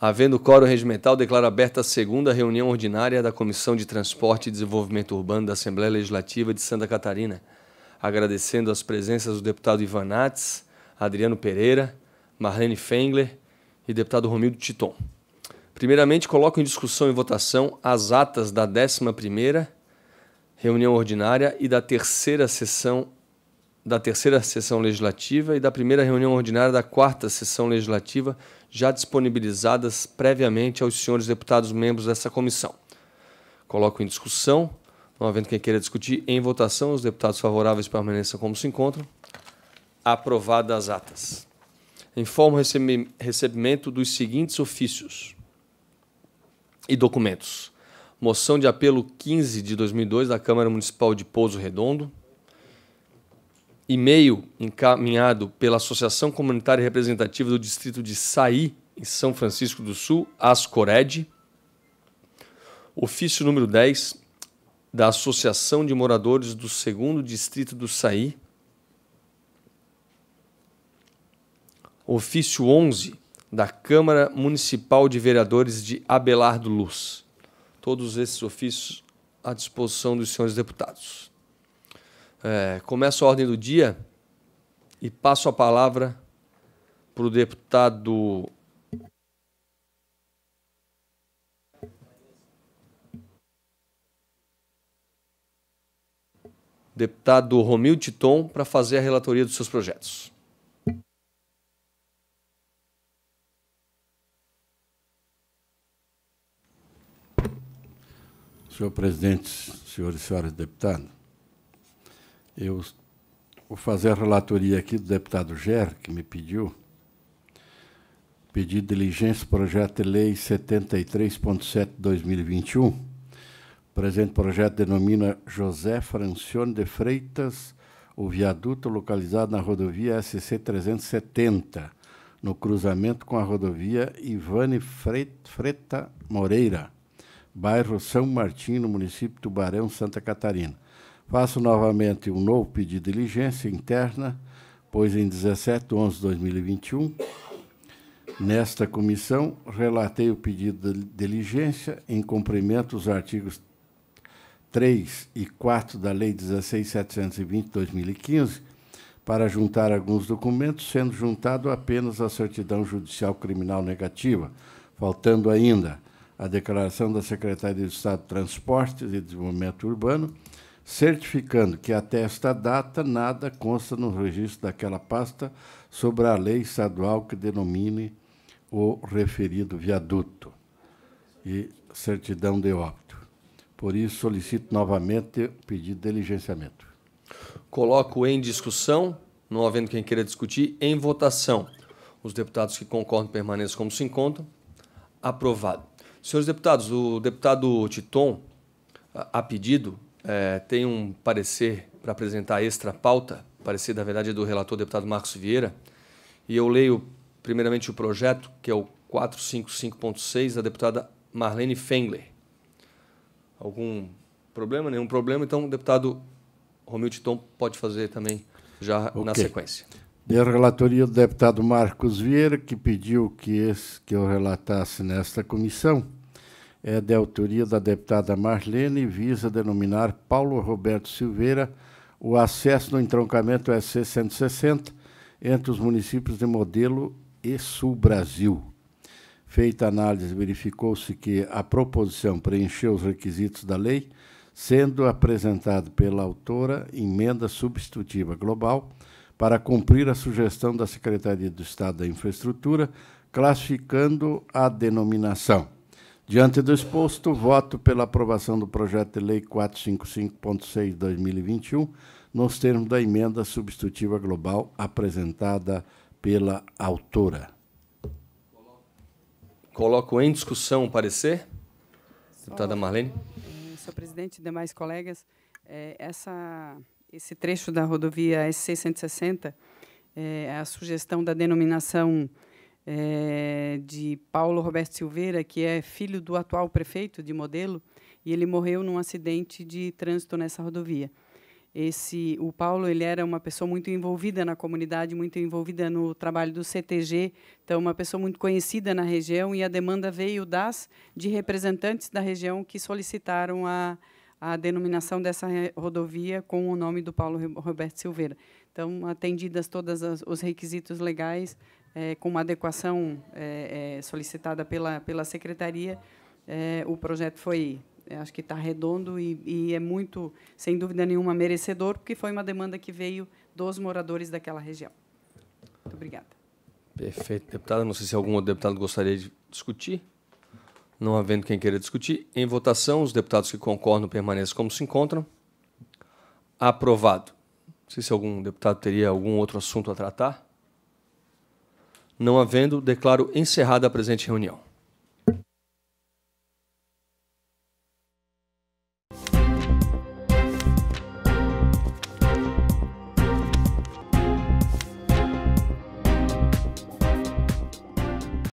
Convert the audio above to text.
Havendo coro regimental, declaro aberta a segunda reunião ordinária da Comissão de Transporte e Desenvolvimento Urbano da Assembleia Legislativa de Santa Catarina, agradecendo as presenças do deputado Ivan Nats, Adriano Pereira, Marlene Fengler e deputado Romildo Titon. Primeiramente, coloco em discussão e votação as atas da 11ª reunião ordinária e da terceira sessão da terceira sessão legislativa e da primeira reunião ordinária da quarta sessão legislativa, já disponibilizadas previamente aos senhores deputados membros dessa comissão. Coloco em discussão, não havendo quem queira discutir, em votação, os deputados favoráveis permaneçam como se encontram. Aprovadas as atas. Informo o recebimento dos seguintes ofícios e documentos. Moção de apelo 15 de 2002 da Câmara Municipal de Pouso Redondo, e-mail encaminhado pela Associação Comunitária Representativa do Distrito de Saí, em São Francisco do Sul, ASCORED, ofício número 10 da Associação de Moradores do 2 Distrito do Saí, ofício 11 da Câmara Municipal de Vereadores de Abelardo Luz. Todos esses ofícios à disposição dos senhores deputados. É, começo a ordem do dia e passo a palavra para o deputado. Deputado Romil Titon, para fazer a relatoria dos seus projetos. Senhor presidente, senhores e senhoras deputados, eu vou fazer a relatoria aqui do deputado Ger, que me pediu, pedido de diligência, projeto de lei 73.7-2021. O presente projeto denomina José Francione de Freitas, o viaduto localizado na rodovia SC 370, no cruzamento com a rodovia Ivane Freta Moreira, bairro São Martim, no município de Tubarão, Santa Catarina Faço novamente um novo pedido de diligência interna, pois em 17 de 11 de 2021, nesta comissão, relatei o pedido de diligência em cumprimento dos artigos 3 e 4 da Lei 16.720 de 2015, para juntar alguns documentos, sendo juntado apenas a certidão judicial criminal negativa, faltando ainda a declaração da Secretaria de Estado de Transportes e Desenvolvimento Urbano certificando que até esta data nada consta no registro daquela pasta sobre a lei estadual que denomine o referido viaduto e certidão de óbito. Por isso, solicito novamente o pedido de diligenciamento. Coloco em discussão, não havendo quem queira discutir, em votação. Os deputados que concordam permaneçam como se encontram. Aprovado. Senhores deputados, o deputado Titon, a pedido, é, tem um parecer para apresentar extra pauta, parecer, na verdade, do relator deputado Marcos Vieira, e eu leio primeiramente o projeto, que é o 455.6, da deputada Marlene Fengler. Algum problema? Nenhum problema. Então, o deputado Romil Titon pode fazer também já okay. na sequência. De relatoria do deputado Marcos Vieira, que pediu que, esse, que eu relatasse nesta comissão é de autoria da deputada Marlene e visa denominar Paulo Roberto Silveira o acesso no entroncamento SC 160 entre os municípios de Modelo e Sul Brasil. Feita a análise, verificou-se que a proposição preencheu os requisitos da lei, sendo apresentado pela autora emenda substitutiva global para cumprir a sugestão da Secretaria do Estado da Infraestrutura, classificando a denominação Diante do exposto, voto pela aprovação do projeto de lei 455.6/2021, nos termos da emenda substitutiva global apresentada pela autora. Coloco em discussão o parecer. Deputada Marlene. Senhor presidente e demais colegas, é, essa, esse trecho da rodovia S660, é, a sugestão da denominação é, de Paulo Roberto Silveira, que é filho do atual prefeito de Modelo, e ele morreu num acidente de trânsito nessa rodovia. Esse, o Paulo ele era uma pessoa muito envolvida na comunidade, muito envolvida no trabalho do CTG, então uma pessoa muito conhecida na região e a demanda veio das de representantes da região que solicitaram a, a denominação dessa rodovia com o nome do Paulo Roberto Silveira. Então, atendidas todas as, os requisitos legais, é, com uma adequação é, é solicitada pela, pela secretaria, é, o projeto foi, é, acho que está redondo e, e, é muito, sem dúvida nenhuma, merecedor, porque foi uma demanda que veio dos moradores daquela região. Muito obrigada. Perfeito. Deputada, não sei se algum outro deputado gostaria de discutir. Não havendo quem queira discutir, em votação, os deputados que concordam permaneçam como se encontram. Aprovado. Não sei se algum deputado teria algum outro assunto a tratar. Não havendo, declaro encerrada a presente reunião.